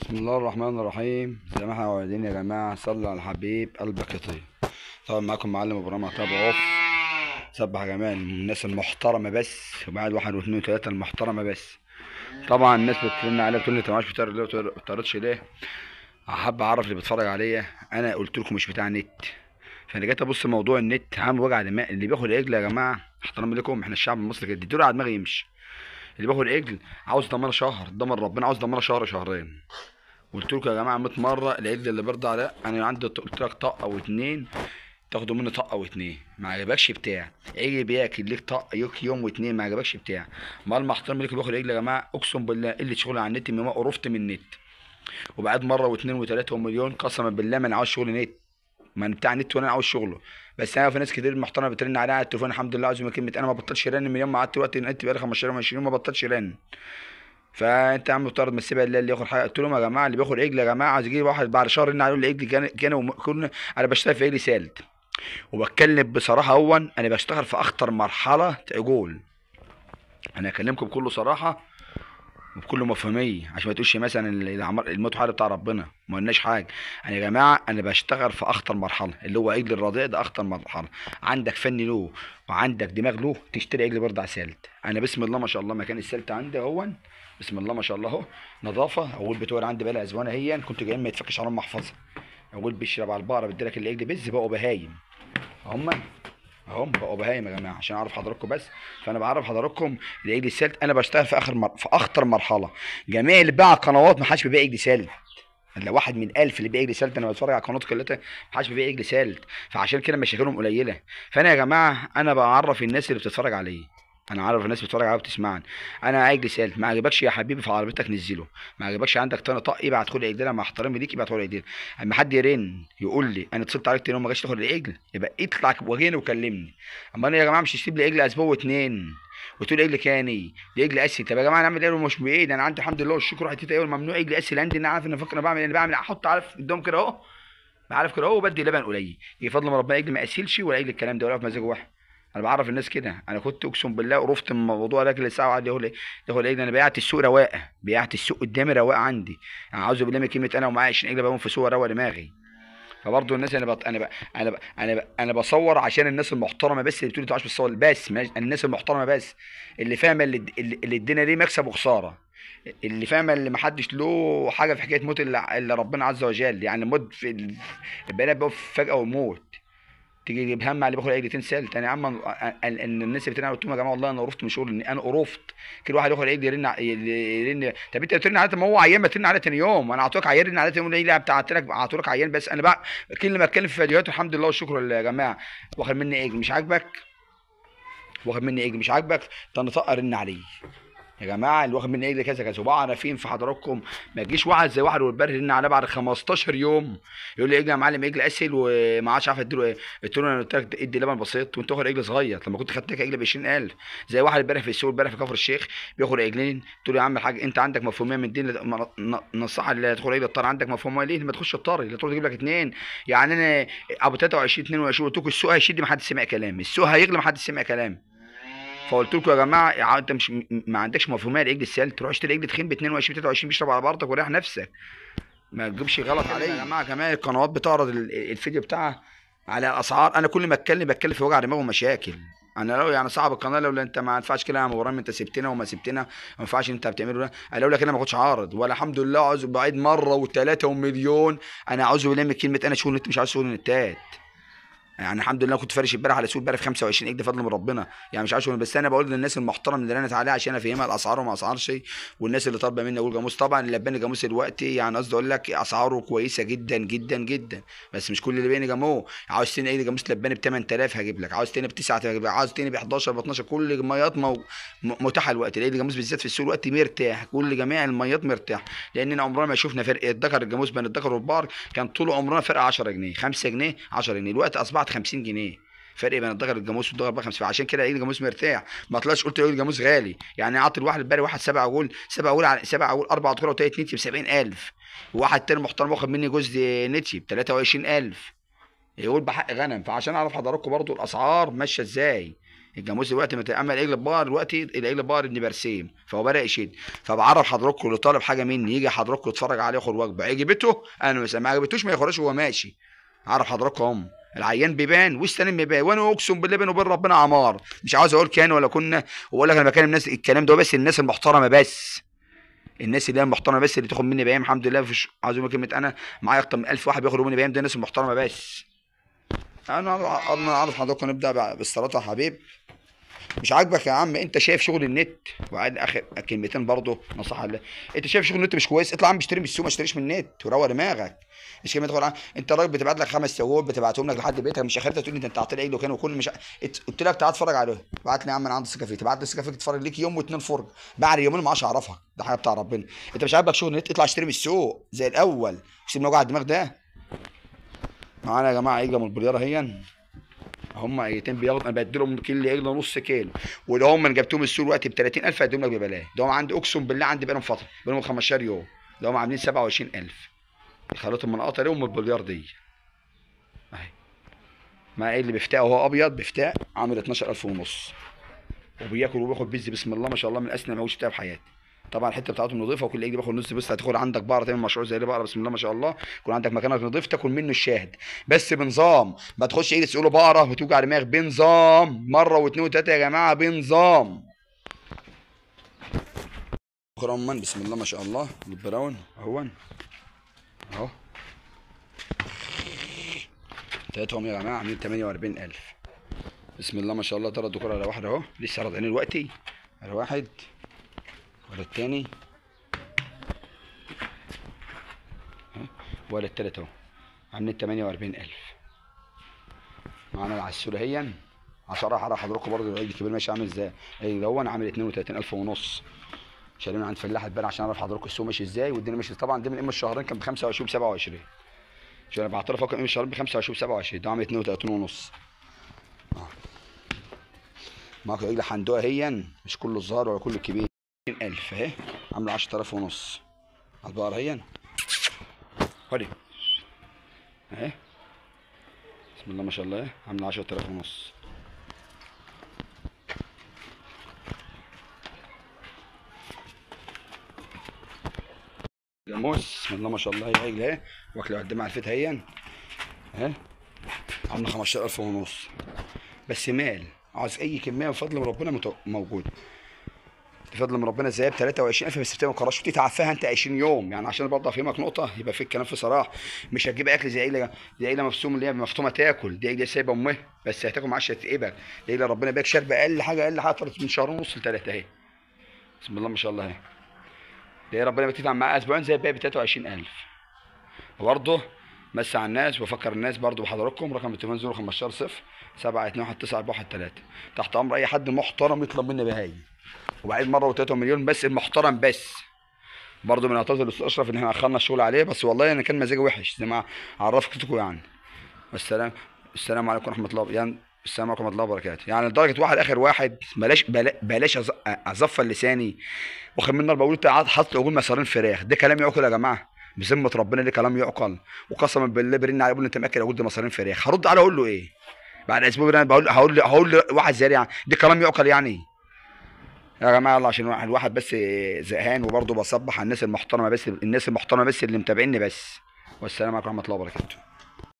بسم الله الرحمن الرحيم زي ما احنا وعدين يا جماعة صلى على الحبيب قلبك يطيب طبعا معاكم معلم ابراهيم رامي طب عوف سبح يا جماعة الناس المحترمة بس وبعد واحد واثنين وثلاثة المحترمة بس طبعا الناس بترن عليا بتقول لي انت عادش بتعرض ليه ما بتعرضش ليه حابب اعرف اللي بيتفرج عليا انا قلت لكم مش بتاع نت فانا جيت ابص موضوع النت عامل وجع دماغ اللي بياخد عجل يا جماعه احترام لكم احنا الشعب المصري كده اديله على دماغي يمشي اللي باخد عجل عاوز ضمانه شهر ضمن ربنا عاوز ضمانه شهر شهرين قلت لكم يا جماعه 100 مره العجل اللي برضى ده انا عندي قلت لك طقه اثنين تاخدوا مني طقه اثنين ما عجبكش بتاع عجل بياكل ليك طقه يوك يوم واثنين ما عجبكش بتاع مال ما احترم ليك باكل عجل يا جماعه اقسم بالله قله شغل على النت ما قرفت من النت وبعد مره واثنين وثلاثه ومليون قسما بالله ما انا عاوز شغل نت ما انا بتاع نت ولا انا عاوز شغله بس انا في ناس كتير محترمه بترن عليا على التليفون الحمد لله عاوز كلمه انا ما بطلش رن من يوم ما قعدت وقت النت بقالي 15 20 ما بطلش رن فانت يا عم مفترض ما تسيبها لله اللي ياخد حاجه قلت لهم يا جماعه اللي بياخد عجل يا جماعه عايز يجيب واحد بعد شهر رن عليه يقول لي عجل كان كنا انا بشتغل في عجل سالت وبتكلم بصراحه هو انا بشتغل في اخطر مرحله عجول انا اكلمكم بكل صراحه وبكل مفهوميه عشان ما تقولش مثلا الموت حاجه بتاع ربنا ما قلناش حاجه يعني يا جماعه انا بشتغل في اخطر مرحله اللي هو عجل الرضيع ده اخطر مرحله عندك فن له وعندك دماغ له تشتري عجل برضه على سالت انا بسم الله ما شاء الله مكان السالت عندي اهو بسم الله ما شاء الله اهو نظافه اول بتوع عندي بقى عزوانه هي كنت جاي ما يتفكش على محفظه اقول بيشرب على البقره بيديلك العجل بز بقوا بهايم هم اهم بقوا بهايم يا جماعه عشان اعرف حضراتكم بس فانا بعرف حضراتكم الايجلي سالت انا بشتغل في اخر مر... في اخطر مرحله جميع اللي باع قنوات ما حدش بيبيع ايجلي سالت يعني لو واحد من ألف اللي بيبيع بيجري سالت انا بتفرج على قناه ما محدش بيبيع رجل سالت فعشان كده مشاكلهم قليله فانا يا جماعه انا بعرف الناس اللي بتتفرج عليا انا عارف الناس بتتفرج عليا وبتسمعني انا عاجل سالت ما عجبكش يا حبيبي في عربيتك نزله ما عجبكش عندك طن طق ابعت خلق عجلنا مع احترامي ليك ابعت خلق عجلنا اما حد يرن يقول لي انا اتصلت عليك تاني وما جاش تاخد العجل يبقى اطلع واجهني وكلمني اما انا يا جماعه مش هسيب لي عجل اسبوع واتنين وتقول عجل كاني دي عجل اسي طب يا جماعه انا ايه مش بايه انا عندي الحمد لله والشكر حتتي ايه ممنوع عجل اسي عندي انا عارف ان فاكر انا بعمل انا بعمل احط عارف قدام كده اهو عارف كده اهو وبدي لبن قليل يفضل ربنا عجل ما اسيلش ولا عجل الكلام ده ولا في مزاجه واحد انا بعرف الناس كده انا كنت اقسم بالله ورفت من الموضوع إيه ده كل ساعه وقعد يقول يقول ايه انا بيعت السوق رواقه بيعت السوق قدامي رواقه عندي يعني انا عاوز بالله من كلمه انا ومعايا 20 جنيه بقوم في سوق رواقه دماغي فبرضه الناس انا بط... انا ب... انا ب... انا ب... انا بصور عشان الناس المحترمه بس اللي بتقول انت عايش بتصور بس ما... الناس المحترمه بس اللي فاهمه اللي, اللي الدنيا ليه مكسب وخساره اللي فاهمه اللي محدش له حاجه في حكايه موت اللي, اللي ربنا عز وجل يعني موت في البنات بقى فجاه وموت تيجي تجيب هم على باخد عجل تنسى تاني يا عم ان الناس قلت لهم يا جماعه والله انا قرفت من شغل انا قرفت كل واحد ياخد عيد يرن يرن طب انت بترن على ما هو عيان ما ترن على تاني يوم انا اعطوك عيان يرن على تاني يوم ليه لا بتاعت لك لك عيان بس انا بقى كل ما اتكلم في فيديوهات الحمد لله والشكر يا جماعه واخد مني ايه مش عاجبك واخد مني ايه مش عاجبك ده انا طق رن عليه يا جماعه اللي واخد مني اجل إيه؟ كذا كذا وبقى عارفين في حضراتكم ما تجيش واحد زي واحد والبرد لنا عليه بعد 15 يوم يقول لي اجل إيه يا معلم اجل إيه اسهل وما عادش عارف اديله ايه قلت له انا قلت لك ادي لبن بسيط وانت واخد اجل صغير لما كنت خدت لك اجل ب 20000 زي واحد امبارح في السوق امبارح في كفر الشيخ بياخد اجلين قلت له يا عم الحاج انت عندك مفهوميه من الدين نصحه اللي تدخل اجل الطار عندك مفهوميه ليه ما تخش الطار اللي تروح تجيب لك اثنين يعني انا ابو 23 22 قلت لكم السوق هيشد ما حدش سمع كلام السوق هيغلى ما حدش سمع كلام فقلت لكم يا جماعه انت مش ما عندكش مفهوميه لعجل السيال تروح اشتري عجل تخين ب 22 23 بيشرب على بارتك وريح نفسك ما تجيبش غلط عليا يا جماعه كمان القنوات بتعرض الفيديو بتاعها على اسعار انا كل ما اتكلم بتكلم في وجع دماغ ومشاكل انا لو يعني صاحب القناه لولا انت ما ينفعش كده يا ابراهيم انت سبتنا وما سبتنا ما ينفعش انت بتعمله ده انا لولا كده ما كنتش عارض ولا الحمد لله عاوز بعيد مره وثلاثه ومليون انا عاوز بالله من كلمه انا شغل انت مش عاوز شغل نتات يعني الحمد لله كنت فارش امبارح على سوق امبارح ب 25 جنيه فضل من ربنا يعني مش عارف بس انا بقول للناس المحترم اللي انا عليها عشان افهمها الاسعار وما اسعارش والناس اللي طالبه مني اقول جاموس طبعا اللي لباني جاموس دلوقتي يعني قصدي اقول لك اسعاره كويسه جدا جدا جدا بس مش كل اللي باني جاموس عاوز تاني اي جاموس لباني ب 8000 هجيب لك عاوز تاني ب 9 هجيب لك عاوز تاني ب 11 ب 12 كل الميات مو... متاحه الوقت لقيت الجاموس بالذات في السوق الوقت مرتاح كل جميع الميات مرتاح لاننا عمرنا ما شفنا فرق الدكر الجاموس بين الدكر والبار كان طول عمرنا فرق 10 جنيه 5 جنيه 10 جنيه الوقت اصبحت 50 جنيه فرق بين الدغر الجاموس والدغر بقى 50 عشان كده عيد الجاموس مرتاح ما طلعش قلت عيد الجاموس غالي يعني عاطل واحد الباري واحد سبع جول سبع جول على سبع جول اربع كوره وتلات نتي ب 70000 واحد تاني محترم واخد مني جزء نتي ب 23000 يقول بحق غنم فعشان اعرف حضراتكم برضو الاسعار ماشيه ازاي الجاموس دلوقتي ما تعمل عجل بار دلوقتي العجل بار ابن برسيم فهو بدأ يشد فبعرف حضراتكم اللي طالب حاجه مني يجي حضراتكم يتفرج عليه ياخد وجبه عجبته انا ما عجبتوش ما ياخدهاش وهو ماشي اعرف حضراتكم هم العيان بيبان واستلم بيبان وانا اقسم بالله بينه وبين ربنا عمار مش عاوز اقول كان ولا كنا واقول لك انا بكلم الناس الكلام ده بس الناس المحترمه بس الناس اللي هي محترمه بس اللي تاخد مني بيام الحمد لله مش عاوز اقول كلمه انا معايا اكتر من 1000 واحد بياخدوا مني بيام ده الناس المحترمه بس انا اعرف حضرتك نبدا بالصلاه يا حبيب مش عاجبك يا عم انت شايف شغل النت وعاد اخر كلمتين برضه نصيحه لله انت شايف شغل النت مش كويس اطلع عم اشتري من السوق ما اشتريش من النت وروق دماغك مش كلمه تقول انت راجل بتبعت لك خمس ثواب بتبعتهم لك لحد بيتك مش اخرتها تقول لي انت اعطيني عيد وكان وكل مش قلت لك تعال اتفرج عليه بعت لي يا عم انا عندي ثقه تبعت لي ثقه تتفرج ليك يوم واثنين فرج بعد يومين ما عادش اعرفها ده حاجه بتاع ربنا انت مش عاجبك شغل النت اطلع اشتري من السوق زي الاول سيبنا وجع الدماغ ده معانا يا جماعه ايه جمال البلياره هين هم ايتين بياخدوا انا بديلهم كيلو عيلة نص كيلو ولو هم انا جبتهم السوق دلوقتي ب 30000 هديهم لك ببلاش ده هم عندي اقسم بالله عندي بقالهم فتره بقالهم 15 يوم ده هم عاملين 27000 خلطهم من قطر يوم البليار دي اهي مع ايه اللي بفتاء وهو ابيض بفتاء عامل 12000 ونص وبياكل وبياخد بيتزا بسم الله ما شاء الله من اسنى ما هوش بتاع في حياتي طبعا الحته بتاعتهم نظيفه وكل اجري باخد نص بس هتاخد عندك بقره تعمل مشروع زي البقره بسم الله ما شاء الله يكون عندك مكانك نظيف تاكل منه الشاهد بس بنظام ما تخش ايه تقول بقره وتوجع دماغ بنظام مره واثنين وثلاثه يا جماعه بنظام كرما بسم الله ما شاء الله البراون اهو اهو تلاتهم يا جماعه عاملين 48000 بسم الله ما شاء الله ثلاث دكور على واحد اهو لسه عرض دلوقتي على واحد ولا الثاني ولا الثالث اهو عاملين 48000 معانا على السلهيا هشرح على حضراتكم برضه العيد الكبير ماشي عامل ازاي اي دون عامل 32000 ونص شارينا عند فلاح اتبان عشان اعرف حضراتكم السوق ماشي ازاي والدنيا ماشيه طبعا من قيمه الشهرين كان ب 25 ب 27 عشان انا بعترف قيمه الشهرين ب 25 ب 27 ده عامل 32 ونص آه. معاكم عجله حندوقه هي مش كله الظهر ولا كله الكبير ألف أهي عاملة عشرة آلاف ونص على البقرة هي خدي أهي بسم الله ما شاء الله إيه؟ عاملة عشرة آلاف ونص جاموس بسم الله ما شاء الله يا أهي إيه؟ واكلة قدام على الفتة اهي أهي عاملة خمستاشر ألف ونص بس مال عايز أي كمية بفضل ربنا موجود بفضل من ربنا ازاي ب 23000 بس قرار شفتي تعفاها انت 20 يوم يعني عشان برضه افهمك نقطه يبقى في الكلام في صراحه مش هتجيب اكل زي عيله زي عيله مفسوم اللي هي مفتومه تاكل دي عيله سايبه امها بس هتاكل معاش هتتقبل دي عيله ربنا بيك شرب اقل حاجه اقل حاجه من شهر ونص لثلاثه اهي بسم الله ما شاء الله اهي دي ربنا بتدعم معاها اسبوعين زي الباقي ب 23000 برضه على الناس وفكر الناس برضه بحضراتكم رقم التليفون 015 صفر 7 2 1 9 4 1 3 تحت امر اي حد محترم يطلب مني بهاي وبعدين مره و3 مليون بس المحترم بس برضه بنعتذر للاستاذ اشرف ان احنا اخرنا الشغل عليه بس والله انا كان مزاجي وحش زي ما عرفتكم يعني والسلام السلام عليكم ورحمه الله يعني السلام عليكم ورحمه الله وبركاته يعني لدرجه واحد اخر واحد بلاش بلاش اظفر لساني واخد مني بقول قعد حاطط عجول مسارين فراخ ده كلام يعقل يا جماعه بذمه ربنا ده كلام يعقل وقسما بالله برن على يقول انت ماكل عجول دي مسارين فراخ هرد عليه اقول له ايه بعد اسبوع بقول هقول هقول لواحد زياده يعني دي كلام يعقل يعني يا جماعه يلا عشان الواحد الواحد بس زهقان وبرضه بصبح على الناس المحترمه بس الناس المحترمه بس اللي متابعيني بس والسلام عليكم ورحمه الله وبركاته